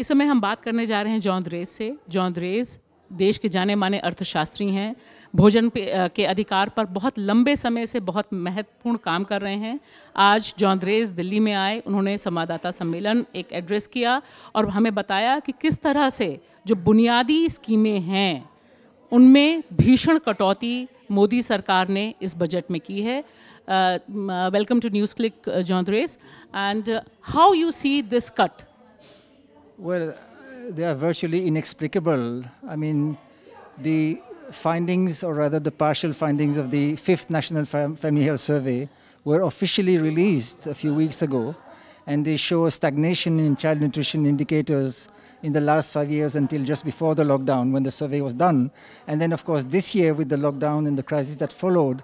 इस समय हम बात करने जा रहे हैं जॉन द्रेज से जॉन द्रेज देश के जाने माने अर्थशास्त्री हैं भोजन पे, के अधिकार पर बहुत लंबे समय से बहुत महत्वपूर्ण काम कर रहे हैं आज जॉन द्रेज दिल्ली में आए उन्होंने संवाददाता सम्मेलन एक एड्रेस किया और हमें बताया कि किस तरह से जो बुनियादी स्कीमें हैं उनमें भीषण कटौती मोदी सरकार ने इस बजट में की है welcome to NewsClick Jean Dreze and how you see this cut Well, they are virtually inexplicable. I mean, the findings, or rather the partial findings of the fifth National Fam Family Health Survey, were officially released a few weeks ago, and they show stagnation in child nutrition indicators in the last five years until just before the lockdown when the survey was done. And then, of course, this year with the lockdown and the crisis that followed,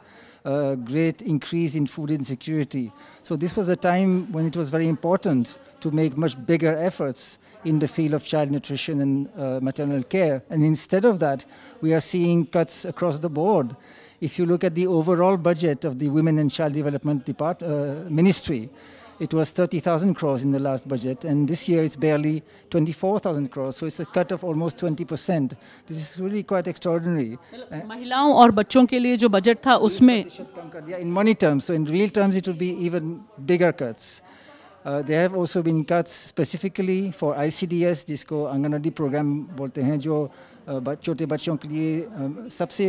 great increase in food insecurity. So this was a time when it was very important to make much bigger efforts in the field of child nutrition and uh, maternal care. And instead of that, we are seeing cuts across the board. If you look at the overall budget of the Women and Child Development Depart uh, Ministry, it was 30,000 crores in the last budget, and this year it's barely 24,000 crores. So it's a cut of almost 20%. This is really quite extraordinary. महिलाओं और बच्चों के लिए जो budget था उसमें in money terms. So in real terms, it would be even bigger cuts. Uh, there have also been cuts specifically for ICDS जिसको anganwadi programme बोलते हैं जो uh, छोटे बच्चों के लिए um, सबसे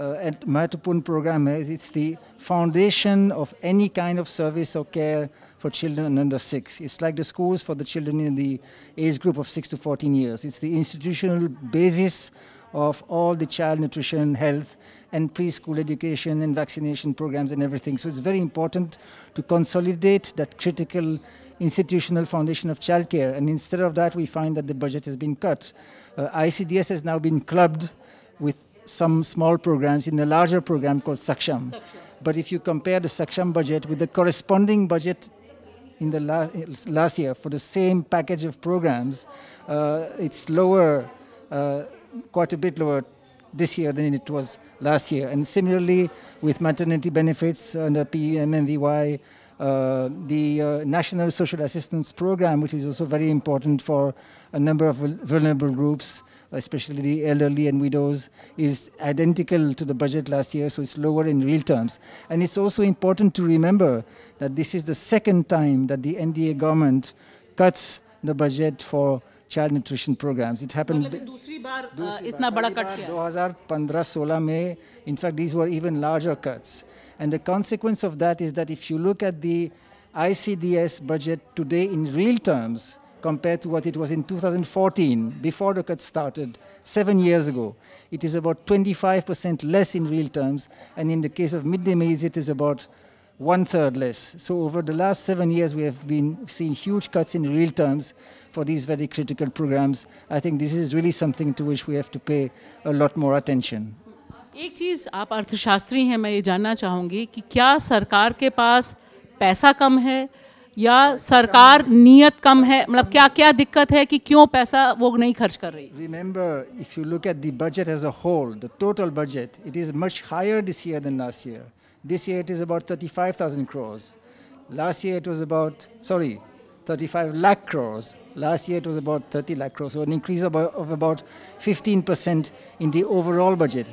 uh, at Mahatapun program is eh, it's the foundation of any kind of service or care for children under six. It's like the schools for the children in the age group of six to 14 years. It's the institutional basis of all the child nutrition, health, and preschool education and vaccination programs and everything. So it's very important to consolidate that critical institutional foundation of childcare. And instead of that, we find that the budget has been cut. Uh, ICDS has now been clubbed with some small programs in a larger program called Saksham. But if you compare the Saksham budget with the corresponding budget in the la last year for the same package of programs, uh, it's lower, uh, quite a bit lower this year than it was last year. And similarly, with maternity benefits under PMMVY, uh, the uh, National Social Assistance Program, which is also very important for a number of vulnerable groups, especially the elderly and widows, is identical to the budget last year, so it's lower in real terms. And it's also important to remember that this is the second time that the NDA government cuts the budget for child nutrition programs. It happened in fact, these were even larger cuts. 2015-16 consequence of that is that if you look at the ICDS budget today in real terms, compared to what it was in 2014, before the cuts started, seven years ago. It is about 25% less in real terms, and in the case of midday meals, it is about one third less. So over the last seven years, we have been seeing huge cuts in real terms for these very critical programs. I think this is really something to which we have to pay a lot more attention. एक चीज़ आप अर्थशास्त्री हैं मैं ये जानना चाहूँगी कि क्या सरकार के पास पैसा कम है या सरकार नियत कम है मतलब क्या क्या दिक्कत है कि क्यों पैसा वो नहीं खर्च कर रही remember if you look at दजट as a whole the total budget it is much higher this year than last year this year it is about thirty five thousand crores last year it was about sorry thirty five lakh crores last year it was about thirty lakh crores increase of about fifteen percent in the overall budget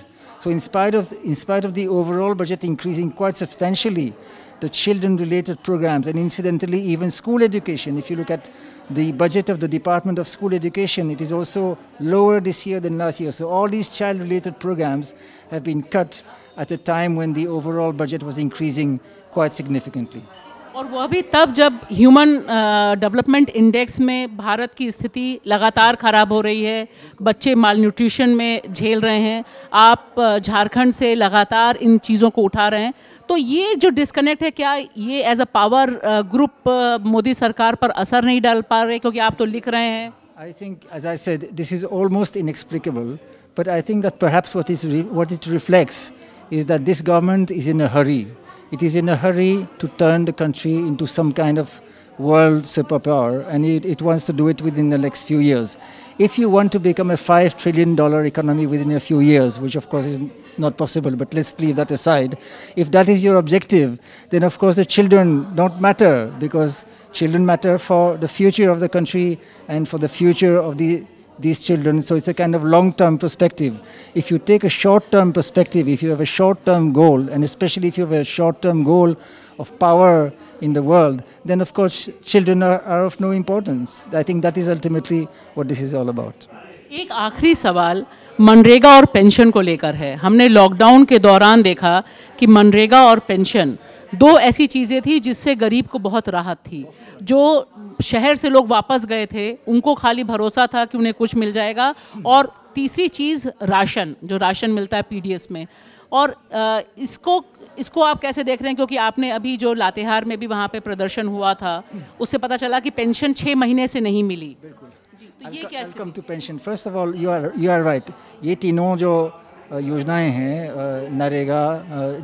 so in spite of in spite of the overall budget increasing quite substantially the children related programs, and incidentally, even school education. If you look at the budget of the Department of School Education, it is also lower this year than last year. So, all these child related programs have been cut at a time when the overall budget was increasing quite significantly. और वह भी तब जब human development index में भारत की स्थिति लगातार ख़राब हो रही है बच्चे माल न्यूट्रिशन में झेल रहे हैं आप uh, झारखंड से लगातार इन चीज़ों को उठा रहे हैं तो ये जो डिस्कनेक्ट है क्या ये as a power group Modi सरकार पर असर नहीं डाल पा रहे क्योंकि आप तो लिख रहे हैं I think as I say this is almost inexplicable but I think that पर what is it reflects is that this government is in a hurry It is in a hurry to turn the country into some kind of world superpower, and it, it wants to do it within the next few years. If you want to become a $5 trillion economy within a few years, which of course is not possible, but let's leave that aside. If that is your objective, then of course the children don't matter because children matter for the future of the country and for the future of the these children. So it's a kind of long term perspective. If you take a short term perspective, if you have a short term goal, and especially if you have a short term goal of power in the world, then of course children are, are of no importance. I think that is ultimately what this is all about. एक आखिरी सवाल मनरेगा और pension को लेकर है हमने lockdown के दौरान देखा कि मनरेगा और पेंशन दो ऐसी चीज़ें थी जिससे गरीब को बहुत राहत थी जो शहर से लोग वापस गए थे उनको खाली भरोसा था कि उन्हें कुछ मिल जाएगा और तीसरी चीज़ राशन जो राशन मिलता है पीडीएस में और इसको इसको आप कैसे देख रहे हैं क्योंकि आपने अभी जो लातेहार में भी वहाँ पे प्रदर्शन हुआ था उससे पता चला कि पेंशन छः महीने से नहीं मिली तो ये क्या come to pension first of all you are you are right ये तीनों जो योजनाएं हैं नरेगा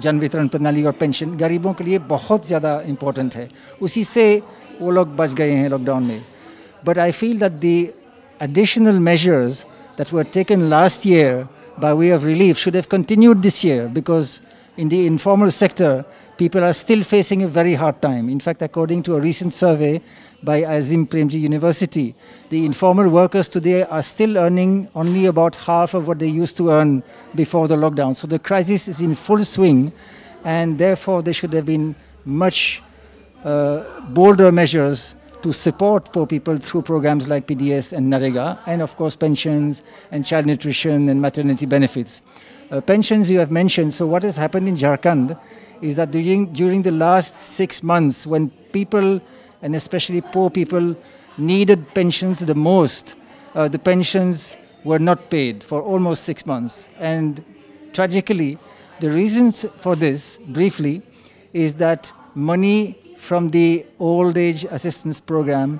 जन वितरण प्रणाली और पेंशन गरीबों के लिए बहुत ज़्यादा इम्पोर्टेंट है उसी से वो लोग बच गए हैं लॉकडाउन में but I feel that the additional measures that were taken last year by way of relief should have continued this year because in the informal sector, people are still facing a very hard time. In fact, according to a recent survey by Azim Premji University, the informal workers today are still earning only about half of what they used to earn before the lockdown. So the crisis is in full swing, and therefore there should have been much uh, bolder measures to support poor people through programs like PDS and NAREGA, and of course pensions and child nutrition and maternity benefits. Uh, pensions you have mentioned. So what has happened in Jharkhand is that during, during the last six months, when people, and especially poor people, needed pensions the most, uh, the pensions were not paid for almost six months. And tragically, the reasons for this, briefly, is that money from the old age assistance program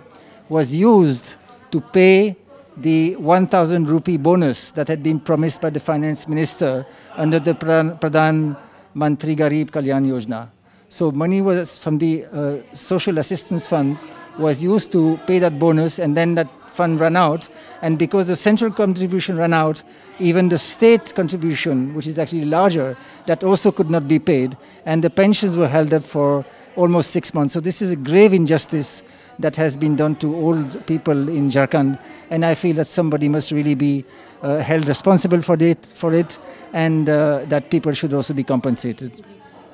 was used to pay the 1,000 rupee bonus that had been promised by the finance minister under the Pradhan Mantri Garib Kalyan Yojana. So money was from the uh, social assistance fund was used to pay that bonus, and then that fund ran out. And because the central contribution ran out, even the state contribution, which is actually larger, that also could not be paid, and the pensions were held up for almost six months. So this is a grave injustice that has been done to old people in Jharkhand. And I feel that somebody must really be uh, held responsible for it, for it and uh, that people should also be compensated.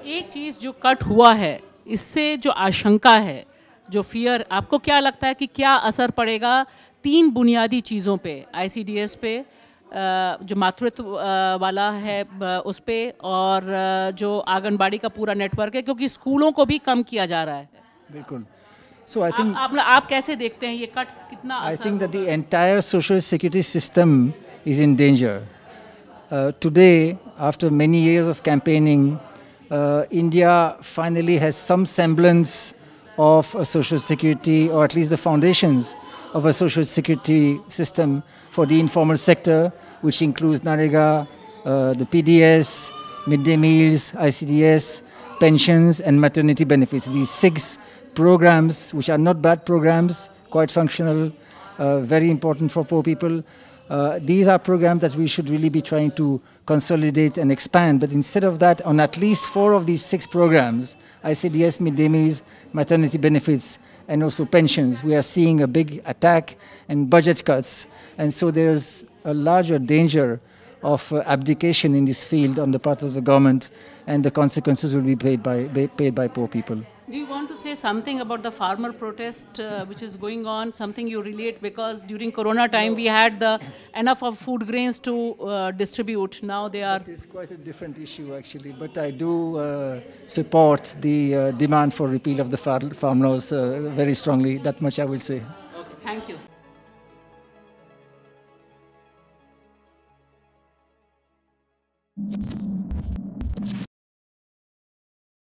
एक चीज़ जो cut हुआ है इससे जो आशंका है जो fear आपको क्या लगता है कि क्या असर पड़ेगा तीन बुनियादी चीज़ों पे आईसीडीएस पे जो मातृत्व वाला है उस पर और जो आंगनबाड़ी का पूरा नेटवर्क है क्योंकि स्कूलों को भी कम किया जा रहा है बिल्कुल So I think आप, आप कैसे देखते हैं ये कट कितना I think that the entire social security system is in danger. Uh, today, after many years of campaigning, uh, India finally has some semblance of a social security, or at least the foundations of a social security system for the informal sector, which includes NAREGA, uh, the PDS, midday meals, ICDS, pensions, and maternity benefits. These six programs which are not bad programs, quite functional, uh, very important for poor people. Uh, these are programs that we should really be trying to consolidate and expand. But instead of that, on at least four of these six programs, ICDS, midday meals, maternity benefits, and also pensions, we are seeing a big attack and budget cuts. And so there's a larger danger of uh, abdication in this field on the part of the government, and the consequences will be paid by, paid by poor people. Do you want to say something about the farmer protest uh, which is going on? Something you relate because during Corona time we had the enough of food grains to uh, distribute. Now they are. It's quite a different issue actually, but I do uh, support the uh, demand for repeal of the farm laws uh, very strongly. That much I will say. Okay, thank you.